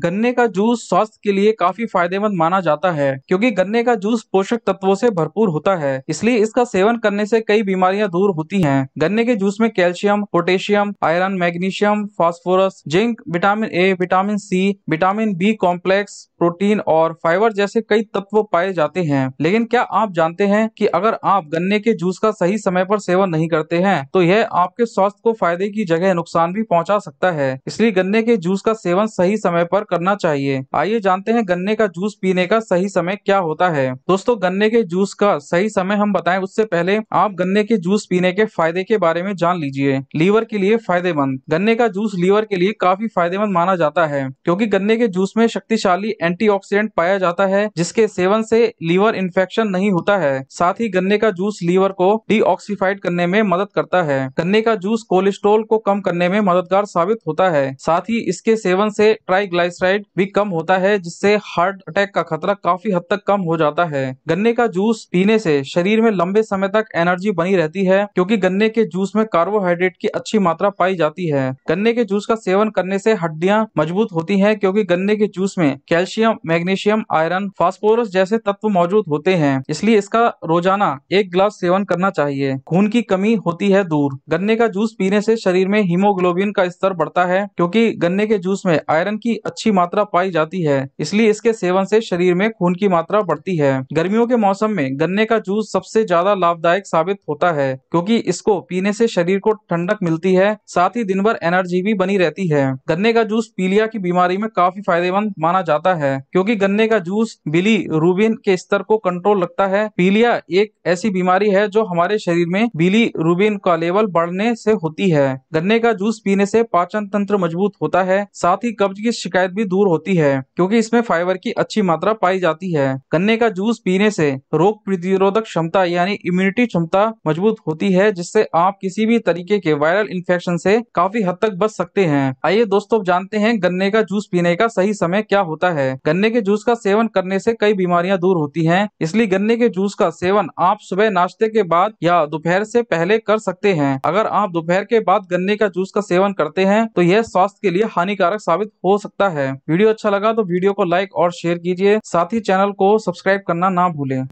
गन्ने का जूस स्वास्थ्य के लिए काफी फायदेमंद माना जाता है क्योंकि गन्ने का जूस पोषक तत्वों से भरपूर होता है इसलिए इसका सेवन करने से कई बीमारियां दूर होती हैं। गन्ने के जूस में calcium potassium iron magnesium phosphorus zinc vitamin A vitamin C vitamin B complex protein और फाइबर जैसे कई तत्व पाए जाते हैं लेकिन क्या आप जानते हैं की अगर आप गन्ने के जूस का सही समय आरोप सेवन नहीं करते हैं तो यह आपके स्वास्थ्य को फायदे की जगह नुकसान भी पहुँचा सकता है इसलिए गन्ने के जूस का सेवन सही समय आरोप पर करना चाहिए आइए जानते हैं गन्ने का जूस पीने का सही समय क्या होता है दोस्तों गन्ने के जूस का सही समय हम बताएं उससे पहले आप गन्ने के जूस पीने के फायदे के बारे में जान लीजिए लीवर के लिए फायदेमंद गन्ने का जूस लीवर के लिए काफी फायदेमंद माना जाता है क्योंकि गन्ने के जूस में शक्तिशाली एंटीऑक्सीडेंट पाया जाता है जिसके सेवन से लीवर इन्फेक्शन नहीं होता है साथ ही गन्ने का जूस लीवर को डीऑक्सीफाइड करने में मदद करता है गन्ने का जूस कोलेस्ट्रोल को कम करने में मददगार साबित होता है साथ ही इसके सेवन से ट्राई ट्राइसराइड भी कम होता है जिससे हार्ट अटैक का खतरा काफी हद तक कम हो जाता है गन्ने का जूस पीने से शरीर में लंबे समय तक एनर्जी बनी रहती है क्योंकि गन्ने के जूस में कार्बोहाइड्रेट की अच्छी मात्रा पाई जाती है गन्ने के जूस का सेवन करने से हड्डियां मजबूत होती हैं क्योंकि गन्ने के जूस में कैल्शियम मैग्नीशियम आयरन फास्फोरस जैसे तत्व मौजूद होते हैं इसलिए इसका रोजाना एक ग्लास सेवन करना चाहिए खून की कमी होती है दूर गन्ने का जूस पीने से शरीर में हीमोग्लोबिन का स्तर बढ़ता है क्योंकि गन्ने के जूस में आयरन की अच्छी अच्छी मात्रा पाई जाती है इसलिए इसके सेवन से शरीर में खून की मात्रा बढ़ती है गर्मियों के मौसम में गन्ने का जूस सबसे ज्यादा लाभदायक साबित होता है क्योंकि इसको पीने से शरीर को ठंडक मिलती है साथ ही दिन भर एनर्जी भी बनी रहती है गन्ने का जूस पीलिया की बीमारी में काफी फायदेमंद माना जाता है क्योंकि गन्ने का जूस बिली रूबिन के स्तर को कंट्रोल रखता है पीलिया एक ऐसी बीमारी है जो हमारे शरीर में बिली रूबिन का लेवल बढ़ने से होती है गन्ने का जूस पीने से पाचन तंत्र मजबूत होता है साथ ही कब्ज की शिकायत शिकायत भी दूर होती है क्योंकि इसमें फाइबर की अच्छी मात्रा पाई जाती है गन्ने का जूस पीने से रोग प्रतिरोधक क्षमता यानी इम्यूनिटी क्षमता मजबूत होती है जिससे आप किसी भी तरीके के वायरल इन्फेक्शन से काफी हद तक बच सकते हैं आइए दोस्तों जानते हैं गन्ने का जूस पीने का सही समय क्या होता है गन्ने के जूस का सेवन करने से कई बीमारियां दूर होती हैं इसलिए गन्ने के जूस का सेवन आप सुबह नाश्ते के बाद या दोपहर से पहले कर सकते हैं अगर आप दोपहर के बाद गन्ने का जूस का सेवन करते हैं तो यह स्वास्थ्य के लिए हानिकारक साबित हो सकता है है वीडियो अच्छा लगा तो वीडियो को लाइक और शेयर कीजिए साथ ही चैनल को सब्सक्राइब करना ना भूलें